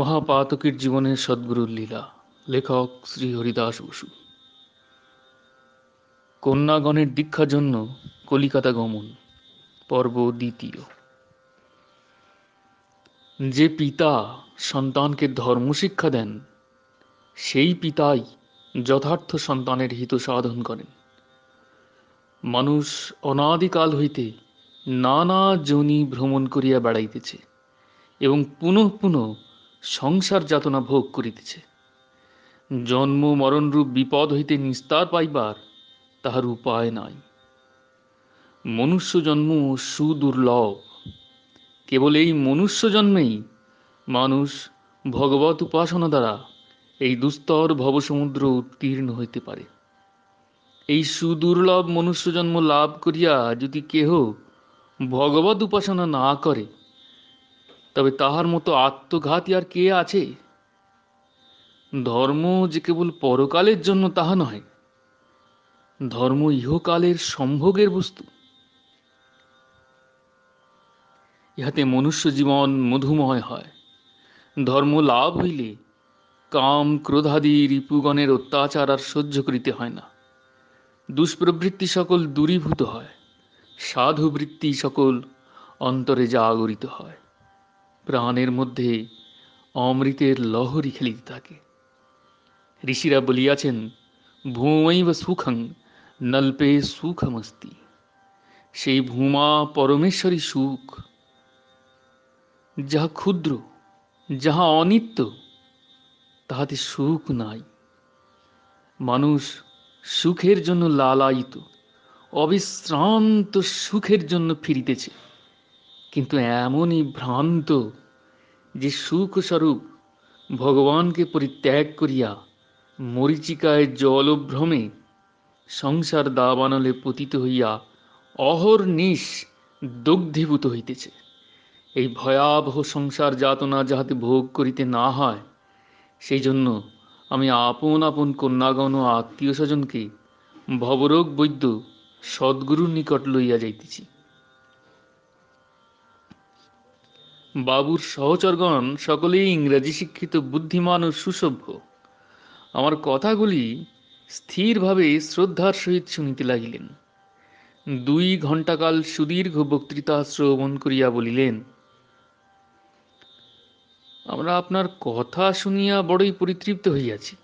মহাপাতকের জীবনের সদ্গুরুর লীলা লেখক শ্রী হরিদাস বসু কন্যাগণের দীক্ষা জন্য কলিকাতা গমন পর্ব দ্বিতীয় যে পিতা সন্তানকে ধর্ম শিক্ষা দেন সেই পিতাই যথার্থ সন্তানের হিত সাধন করেন মানুষ অনাদিকাল হইতে নানা জনি ভ্রমণ করিয়া বেড়াইতেছে এবং পুনঃ পুনঃ সংসার যাতনা ভোগ করিতেছে জন্ম মরণরূপ বিপদ হইতে নিস্তার পাইবার তাহার উপায় নাই মনুষ্য জন্ম সুদুর্লভ কেবল এই মনুষ্য জন্মেই মানুষ ভগবত উপাসনা দ্বারা এই দুস্তর ভবসমুদ্র উত্তীর্ণ হইতে পারে এই সুদুর্লভ মনুষ্য জন্ম লাভ করিয়া যদি কেহ ভগবত উপাসনা না করে তবে তাহার মতো আত্মঘাতী আর কে আছে ধর্ম যে কেবল পরকালের জন্য তাহা নয় ধর্ম ইহকালের সম্ভোগের বস্তু ইহাতে মনুষ্য জীবন মধুময় হয় ধর্ম লাভ হইলে কাম ক্রোধাদি রিপুগণের অত্যাচার আর সহ্য করিতে হয় না দুষ্প্রবৃত্তি সকল দূরীভূত হয় সাধুবৃত্তি সকল অন্তরে জাগরিত হয় প্রাণের মধ্যে অমৃতের লহরী খেলিতে থাকে ঋষিরা বলিয়াছেন ভূমৈব সুখং নল্পে সুখমস্তি সেই ভূমা পরমেশ্বরী সুখ যাহা ক্ষুদ্র যাহা অনিত্য তাহাতে সুখ নাই মানুষ সুখের জন্য লালায়িত অবিশ্রান্ত সুখের জন্য ফিরিতেছে কিন্তু এমনই ভ্রান্ত যে সুখস্বরূপ ভগবানকে পরিত্যাগ করিয়া মরিচিকায় জলভ্রমে সংসার দাবানলে পতিত হইয়া অহর্নিশ দগ্ধীভূত হইতেছে এই ভয়াবহ সংসার যাতনা যাহাতে ভোগ করিতে না হয় সেই জন্য আমি আপন আপন কন্যাগণ ও আত্মীয় স্বজনকে ভবরোগ বৈদ্য সদ্গুরুর নিকট লইয়া যাইতেছি বাবুর সহচরগণ সকলেই ইংরাজি শিক্ষিত বুদ্ধিমান ও সুসভ্য আমার কথাগুলি স্থিরভাবে শ্রদ্ধার সহিত শুনিতে লাগিলেন দুই ঘণ্টাকাল সুদীর্ঘ বক্তৃতা শ্রবণ করিয়া বলিলেন আমরা আপনার কথা শুনিয়া বড়ই পরিতৃপ্ত হইয়াছি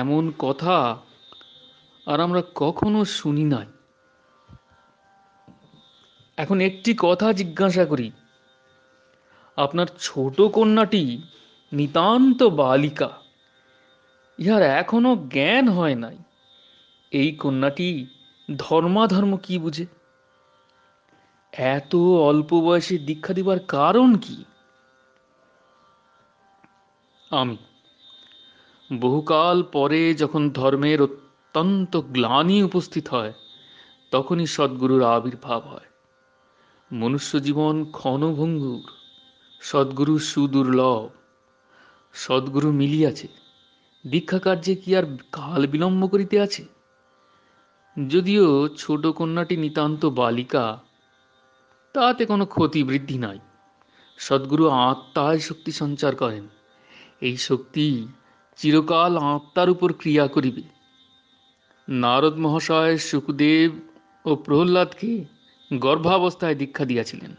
এমন কথা আর আমরা কখনো শুনি নাই এখন একটি কথা জিজ্ঞাসা করি আপনার ছোট কন্যাটি নিতান্ত বালিকা ইহার এখনো জ্ঞান হয় নাই এই কন্যাটি ধর্মাধর্ম কি বুঝে এত অল্প বয়সে দীক্ষা দিবার কারণ কি আমি বহুকাল পরে যখন ধর্মের অত্যন্ত গ্লানি উপস্থিত হয় তখনই সদ্গুরুর আবির্ভাব হয় মনুষ্য জীবন ক্ষণভঙ্গুর সদ্গুরু সুদুর্লভ সদ্গুরু মিলিয়াছে দীক্ষা কার্যে কি আর কাল বিলম্ব করিতে আছে যদিও ছোট কন্যাটি নিতান্ত বালিকা তাতে কোনো ক্ষতি বৃদ্ধি নাই সদ্গুরু আত্মায় শক্তি সঞ্চার করেন এই শক্তি চিরকাল আত্মার উপর ক্রিয়া করিবে নারদ মহাশয় সুখদেব ও প্রহ্লাদকে গর্ভাবস্থায় দীক্ষা দিয়াছিলেন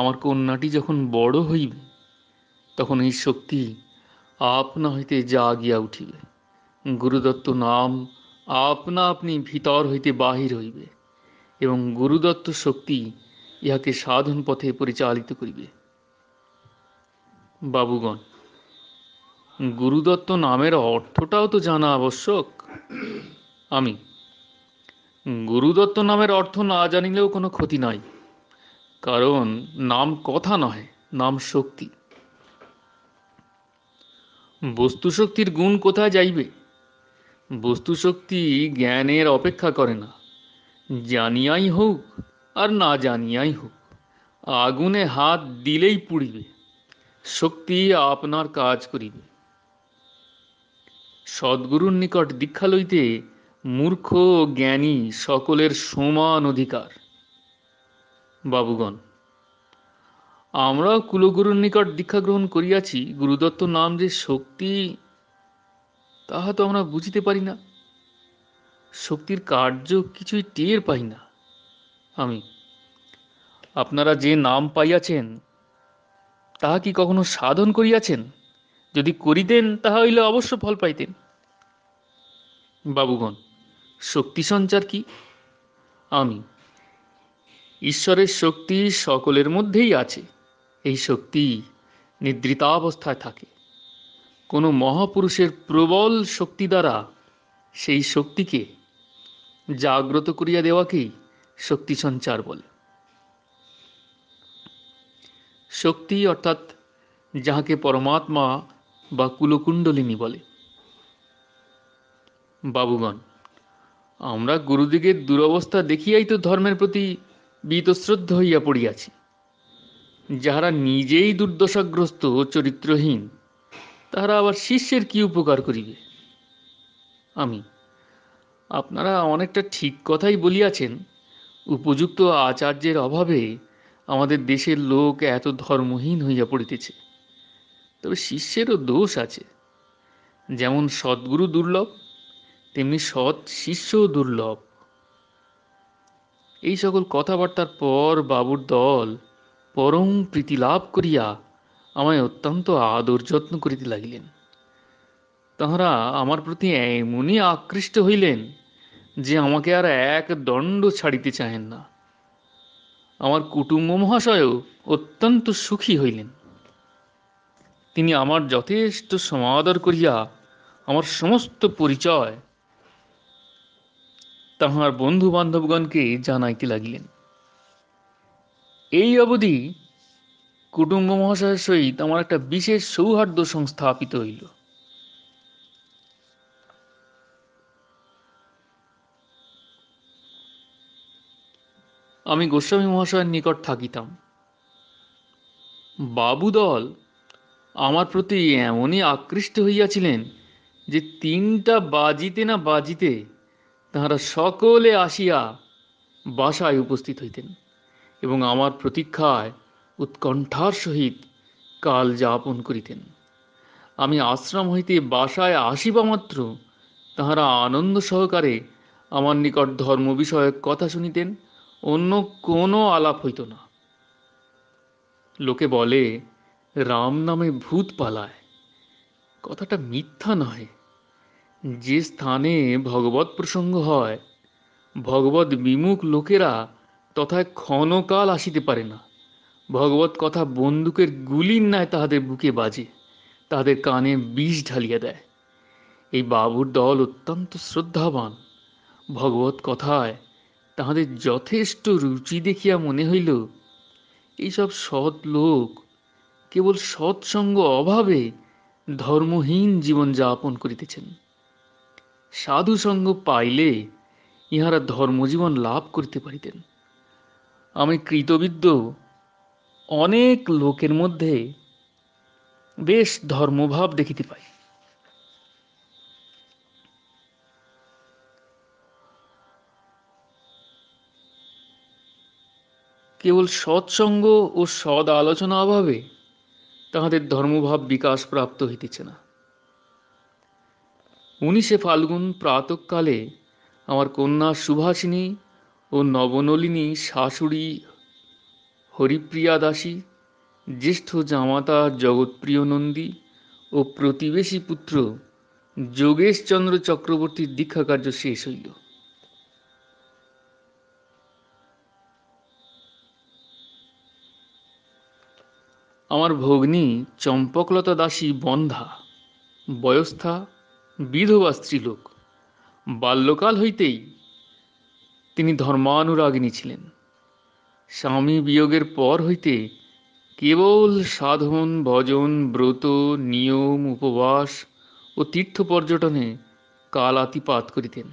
আমার কন্যাটি যখন বড় হইবে তখন এই শক্তি আপনা হইতে জাগিয়া উঠিবে গুরুদত্ত নাম আপনা আপনি ভিতর হইতে বাহির হইবে এবং গুরুদত্ত শক্তি ইহাকে সাধন পথে পরিচালিত করিবে বাবুগণ গুরুদত্ত নামের অর্থটাও তো জানা আবশ্যক আমি গুরুদত্ত নামের অর্থ না জানিলেও কোনো ক্ষতি নাই কারণ নাম কথা নয় নাম শক্তি বস্তু শক্তির গুণ কোথায় যাইবে বস্তু শক্তি জ্ঞানের অপেক্ষা করে না জানিয়াই হোক আর না জানিয়াই হোক আগুনে হাত দিলেই পুড়িবে শক্তি আপনার কাজ করিবে সদ্গুরুর নিকট দীক্ষা লইতে মূর্খ জ্ঞানী সকলের সমান অধিকার বাবুগণ আমরা কুলগুরুর নিকট দীক্ষা গ্রহণ করিয়াছি গুরুদত্ত নাম যে শক্তি তাহা তো আমরা বুঝিতে পারি না শক্তির কার্য কিছুই টের পাই না আমি আপনারা যে নাম পাইয়াছেন তাহা কি কখনো সাধন করিয়াছেন যদি করিতেন তাহা হইলে অবশ্য ফল পাইতেন বাবুগণ শক্তি সঞ্চার কি আমি ঈশ্বরের শক্তি সকলের মধ্যেই আছে এই শক্তি নিদ্রিতাবস্থায় থাকে কোনো মহাপুরুষের প্রবল শক্তি দ্বারা সেই শক্তিকে জাগ্রত করিয়া দেওয়াকেই শক্তি সঞ্চার বলে শক্তি অর্থাৎ যাহাকে পরমাত্মা বা কুলকুণ্ডলিনী বলে বাবুগণ আমরা গুরুদিগের দুরবস্থা দেখিয়াই তো ধর্মের প্রতি বীতশ্রদ্ধ হইয়া পড়িয়াছি যাহারা নিজেই দুর্দশাগ্রস্ত চরিত্রহীন তাহারা আবার শিষ্যের কি উপকার করিবে আমি আপনারা অনেকটা ঠিক কথাই বলিয়াছেন উপযুক্ত আচার্যের অভাবে আমাদের দেশের লোক এত ধর্মহীন হইয়া পড়িতেছে তবে শিষ্যেরও দোষ আছে যেমন সদ্গুরু দুর্লভ তেমনি সৎ শিষ্যও দুর্লভ এই সকল কথাবার্তার পর বাবুর দল পরম প্রীতি লাভ করিয়া আমায় অত্যন্ত আদর যত্ন করিতে লাগিলেন তাহারা আমার প্রতি এমনই আকৃষ্ট হইলেন যে আমাকে আর এক দণ্ড ছাড়িতে চাহেন না আমার কুটুম্ব মহাশয়ও অত্যন্ত সুখী হইলেন তিনি আমার যথেষ্ট সমাদর করিয়া আমার সমস্ত পরিচয় তাহার বন্ধু বান্ধবগণকে জানাইতে লাগিলেন এই অবধি কুটুম্ব মহাশয়ের সহিত আমার একটা বিশেষ সৌহার্দ্য সংস্থাপিত হইল আমি গোস্বামী মহাশয়ের নিকট থাকিতাম বাবুদল আমার প্রতি এমনই আকৃষ্ট হইয়াছিলেন যে তিনটা বাজিতে না বাজিতে তাহারা সকলে আসিয়া বাসায় উপস্থিত হইতেন এবং আমার প্রতীক্ষায় উৎকণ্ঠার সহিত কাল যাপন করিতেন আমি আশ্রম হইতে বাসায় আসিবা মাত্র তাহারা আনন্দ সহকারে আমার নিকট ধর্ম বিষয়ক কথা শুনিতেন অন্য কোনো আলাপ হইত না লোকে বলে রাম নামে ভূত পালায় কথাটা মিথ্যা নয় যে স্থানে ভগবত প্রসঙ্গ হয় ভগবত বিমুখ লোকেরা তথায় ক্ষণকাল আসিতে পারে না ভগবত কথা বন্দুকের গুলির ন্যায় তাহাদের বুকে বাজে তাহাদের কানে বিষ ঢালিয়া দেয় এই বাবুর দল অত্যন্ত শ্রদ্ধাবান ভগবত কথায় তাহাদের যথেষ্ট রুচি দেখিয়া মনে হইল এইসব সৎ লোক কেবল সৎসঙ্গ অভাবে ধর্মহীন জীবন যাপন করিতেছেন সাধুসঙ্গ পাইলে ইহারা ধর্মজীবন লাভ করিতে পারিতেন আমি কৃতবিদ্য অনেক লোকের মধ্যে বেশ ধর্মভাব দেখিতে পাই কেবল সৎসঙ্গ ও সদ আলোচনা অভাবে তাহাদের ধর্মভাব বিকাশ প্রাপ্ত হইতেছে না উনিশে ফাল্গুন প্রাতকালে আমার কন্যা সুভাষিনী ও নবনলিনী শাশুড়ি হরিপ্রিয়া দাসী জ্যেষ্ঠ জামাতা জগৎপ্রিয় নন্দী ও প্রতিবেশী পুত্র যোগেশচন্দ্র চক্রবর্তীর দীক্ষা কার্য শেষ হইল আমার ভগ্নী চম্পকলতা দাসী বন্ধা বয়স্থা বিধবা স্ত্রীলোক বাল্যকাল হইতেই তিনি ধর্মানুরাগিনী ছিলেন স্বামী বিয়োগের পর হইতে কেবল সাধন ভজন ব্রত নিয়ম উপবাস ও তীর্থ পর্যটনে কালাতিপাত করিতেন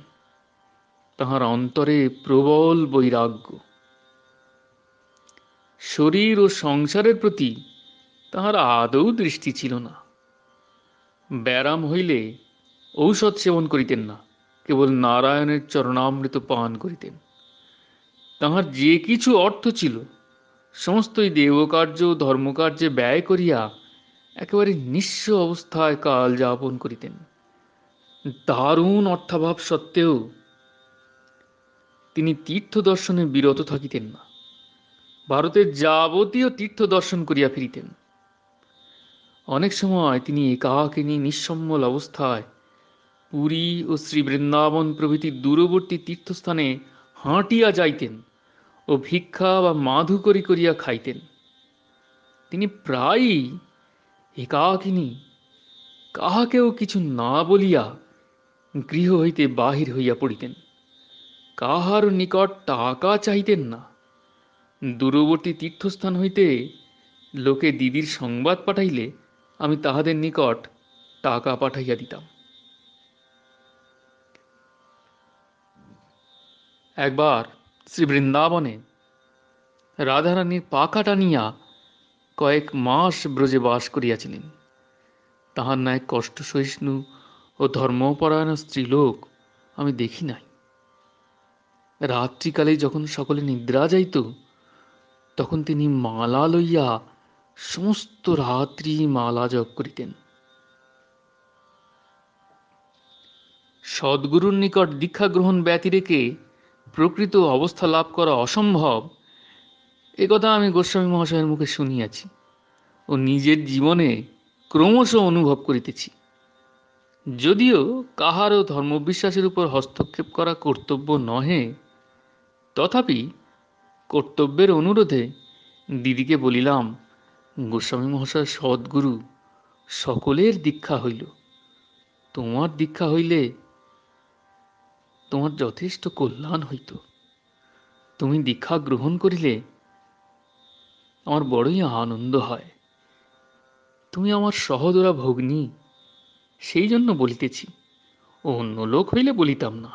তাহার অন্তরে প্রবল বৈরাগ্য শরীর ও সংসারের প্রতি তাহার আদৌ দৃষ্টি ছিল না ব্যারাম হইলে ঔষধ সেবন করিতেন না কেবল নারায়ণের চরণামৃত পান করিতেন তাহার যে কিছু অর্থ ছিল সমস্তই দেবকার্য ধর্মকার্যে ব্যয় করিয়া একেবারে নিঃস্ব অবস্থায় কাল যাপন করিতেন দারুণ অর্থাভাব সত্ত্বেও তিনি তীর্থ দর্শনে বিরত থাকিতেন না ভারতের যাবতীয় তীর্থ দর্শন করিয়া ফিরিতেন অনেক সময় তিনি একাকিনী নিঃসম্বল অবস্থায় পুরী ও শ্রী বৃন্দাবন প্রভৃতি দূরবর্তী তীর্থস্থানে হাঁটিয়া যাইতেন ও ভিক্ষা বা মাধুকরী করিয়া খাইতেন তিনি প্রায়ই একাকিনী কাহাকেও কিছু না বলিয়া গৃহ হইতে বাহির হইয়া পড়িতেন কাহার নিকট টাকা চাইতেন না দূরবর্তী তীর্থস্থান হইতে লোকে দিদির সংবাদ পাঠাইলে আমি তাহাদের নিকট টাকা পাঠাইয়া দিতাম একবার শ্রী বৃন্দাবনে রাধারানীর পাকাটা নিয়া কয়েক মাস ব্রজে বাস করিয়াছিলেন তাহার ন্যায় কষ্ট সহিষ্ণু ও ধর্মপরায়ণ স্ত্রীলোক আমি দেখি নাই রাত্রিকালে যখন সকলে নিদ্রা যাইত তখন তিনি মালা লইয়া সমস্ত রাত্রি মালা জপ করিতেন সদ্গুরুর নিকট দীক্ষা গ্রহণ ব্যতিরেকে প্রকৃত অবস্থা লাভ করা অসম্ভব এ কথা আমি গোস্বামী মহাশয়ের মুখে শুনিয়াছি ও নিজের জীবনে ক্রমশ অনুভব করিতেছি যদিও কাহারও ধর্মবিশ্বাসের উপর হস্তক্ষেপ করা কর্তব্য নহে তথাপি কর্তব্যের অনুরোধে দিদিকে বলিলাম গোস্বামী মহাশয় সদ্গুরু সকলের দীক্ষা হইল তোমার দীক্ষা হইলে তোমার যথেষ্ট কল্যাণ হইত তুমি দীক্ষা গ্রহণ করিলে আমার বড়ই আনন্দ হয় তুমি আমার সহদরা ভগ্নি সেই জন্য বলিতেছি অন্য লোক হইলে বলিতাম না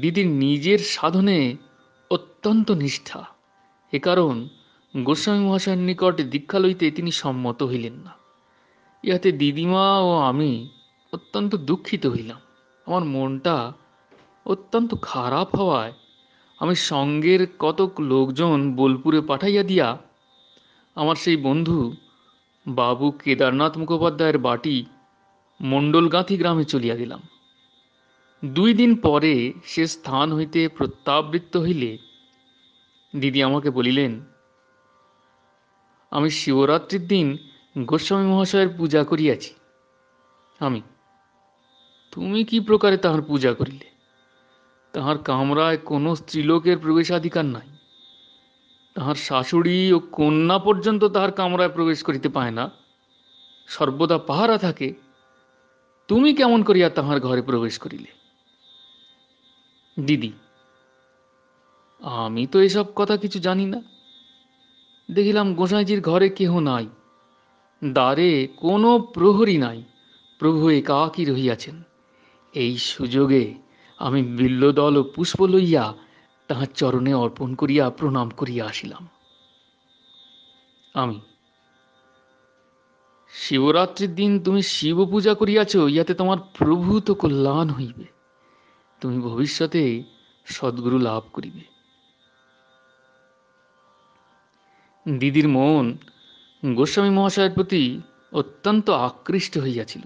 দিদির নিজের সাধনে অত্যন্ত নিষ্ঠা এ কারণ গোস্বামী মহাশয়ের নিকট দীক্ষা লইতে তিনি সম্মত হইলেন না ইহাতে দিদিমা ও আমি অত্যন্ত দুঃখিত হইলাম আমার মনটা অত্যন্ত খারাপ হওয়ায় আমি সঙ্গের কতক লোকজন বোলপুরে পাঠাইয়া দিয়া আমার সেই বন্ধু বাবু কেদারনাথ মুখোপাধ্যায়ের বাটি মণ্ডলগাঁথি গ্রামে চলিয়া গেলাম দুই দিন পরে সে স্থান হইতে প্রত্যাবৃত্ত হইলে দিদি আমাকে বলিলেন আমি শিবরাত্রির দিন গোস্বামী মহাশয়ের পূজা করিয়াছি আমি তুমি কি প্রকারে তাহার পূজা করিলে তাহার কামরায় কোনো স্ত্রীলোকের প্রবেশাধিকার নাই তাহার শাশুড়ি ও কন্যা পর্যন্ত তাহার কামরায় প্রবেশ করিতে পায় না সর্বদা পাহারা থাকে তুমি কেমন করিয়া তাহার ঘরে প্রবেশ করিলে দিদি আমি তো এসব কথা কিছু জানি না দেখিলাম গোসাইজির ঘরে কেহ নাই দ্বারে কোনো প্রহরী নাই প্রভু একাকি রহিয়াছেন এই সুযোগে আমি বিল্লদল ও পুষ্প লইয়া তাহার চরণে অর্পণ করিয়া প্রণাম করিয়া আসিলাম আমি শিবরাত্রির দিন তুমি শিব পূজা করিয়াছ ইয়াতে তোমার প্রভূত কল্যাণ হইবে তুমি ভবিষ্যতে সদ্গুরু লাভ করিবে দিদির মন গোস্বামী মহাশয়ের প্রতি অত্যন্ত আকৃষ্ট হইয়াছিল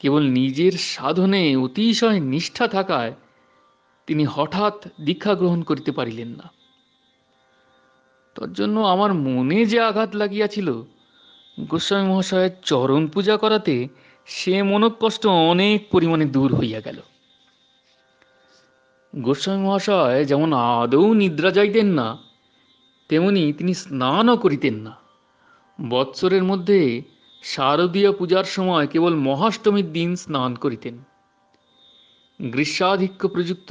কেবল নিজের সাধনে অতিশয় নিষ্ঠা থাকায় তিনি হঠাৎ দীক্ষা গ্রহণ করিতে পারিলেন না জন্য আমার মনে যে আঘাত লাগিয়াছিল গোস্বামী মহাশয়ের চরণ পূজা করাতে সে মনকষ্ট অনেক পরিমাণে দূর হইয়া গেল গোস্বামী মহাশয় যেমন আদৌ নিদ্রা যাইতেন না তেমনি তিনি স্নানও করিতেন না বৎসরের মধ্যে শারদীয় পূজার সময় কেবল মহাষ্টমীর দিন স্নান করিতেন গ্রীষ্মাধিক্য প্রযুক্ত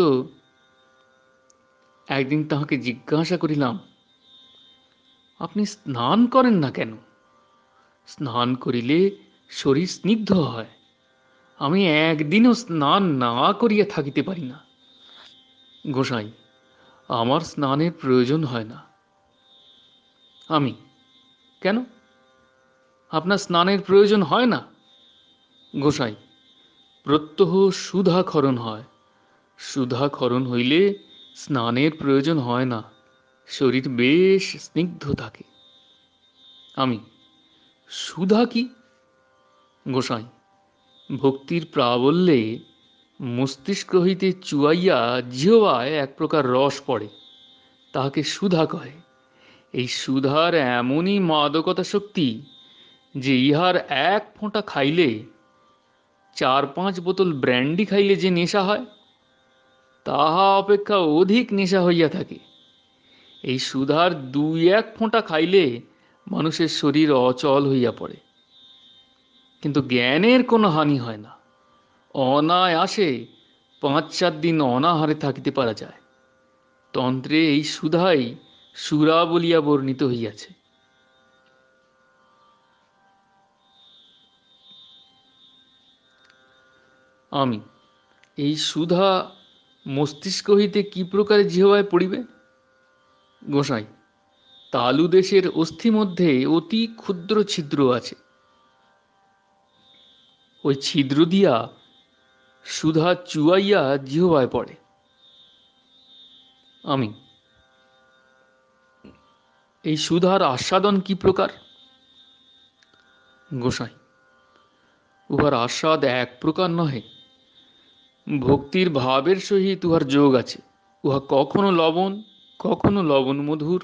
একদিন তাহাকে জিজ্ঞাসা করিলাম আপনি স্নান করেন না কেন স্নান করিলে শরীর স্নিগ্ধ হয় আমি একদিনও স্নান না করিয়া থাকিতে পারি না গোসাই আমার স্নানের প্রয়োজন হয় না আমি কেন আপনার স্নানের প্রয়োজন হয় না গোসাই প্রত্যহ সুধাক্ষরণ হয় সুধাক্ষরণ হইলে স্নানের প্রয়োজন হয় না শরীর বেশ স্নিগ্ধ থাকে আমি সুধা কি গোসাই ভক্তির প্রাবল্যে মস্তিষ্ক হইতে চুয়াইয়া জিহায় এক প্রকার রস পড়ে তাহাকে সুধা কহে এই সুধার এমনই মাদকতা শক্তি যে ইহার এক ফোঁটা খাইলে চার পাঁচ বোতল ব্র্যান্ডি খাইলে যে নেশা হয় তাহা অপেক্ষা অধিক নেশা হইয়া থাকে এই সুধার দুই এক ফোঁটা খাইলে মানুষের শরীর অচল হইয়া পড়ে কিন্তু জ্ঞানের কোনো হানি হয় না অনায়াসে পাঁচ চার দিন অনাহারে থাকিতে পারা যায় তন্ত্রে এই সুধাই সুরা বলিয়া বর্ণিত হইয়াছে আমি এই সুধা মস্তিষ্ক হইতে কি প্রকারে জিহবায় পড়িবে গোসাই তালু দেশের অস্থি মধ্যে অতি ক্ষুদ্র ছিদ্র আছে ওই ছিদ্র দিয়া সুধা চুয়াইয়া জিহবায় পড়ে আমি এই সুধার আস্বাদন কি প্রকার গোসাই উহার আস্বাদ এক প্রকার নহে ভক্তির ভাবের সহিত উহার যোগ আছে উহা কখনো লবণ কখনো লবণ মধুর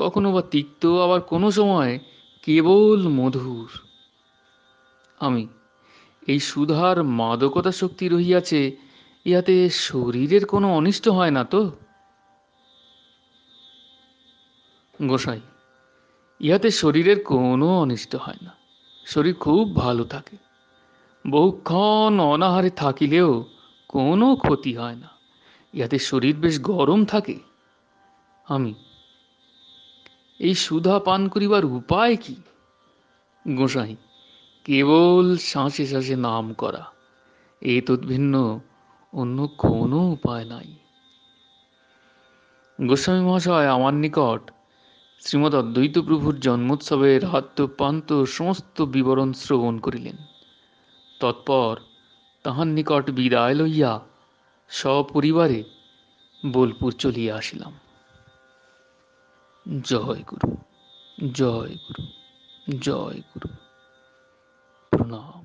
কখনো বা তিক্ত আবার কোনো সময় কেবল মধুর আমি এই সুধার মাদকতা শক্তি রহিয়াছে ইহাতে শরীরের কোনো অনিষ্ট হয় না তো গোসাই ইহাতে শরীরের কোনো অনিষ্ট হয় না শরীর খুব ভালো থাকে বহুক্ষণ অনাহারে থাকিলেও কোনো ক্ষতি হয় না ইয়াতে শরীর বেশ গরম থাকে আমি এই সুধা পান করিবার উপায় কি গোসাই কেবল শ্বাসে শ্বাসে নাম করা এ তদ্ভিন্ন অন্য কোনো উপায় নাই গোস্বামী মহাশয় আমার নিকট শ্রীমদ অদ্বৈতপ্রভুর প্রভুর জন্মোৎসবের আত্মপ্রান্ত সমস্ত বিবরণ শ্রবণ করিলেন তৎপর তাহার নিকট বিদায় লইয়া সপরিবারে বোলপুর চলিয়া আসিলাম জয় গুরু জয় গুরু জয় গুরু প্রণাম